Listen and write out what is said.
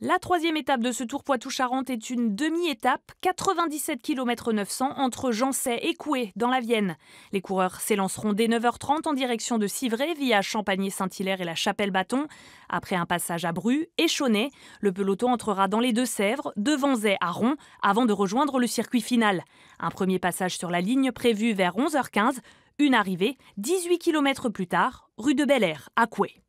La troisième étape de ce Tour Poitou-Charentes est une demi-étape, 97 km 900 entre Janset et Coué dans la Vienne. Les coureurs s'élanceront dès 9h30 en direction de Civray via Champagné-Saint-Hilaire et la Chapelle-Bâton. Après un passage à Bru et Chaunet, le peloton entrera dans les Deux-Sèvres, devant Zay à Ron, avant de rejoindre le circuit final. Un premier passage sur la ligne prévu vers 11h15, une arrivée 18 km plus tard, rue de Bel Air à Coué.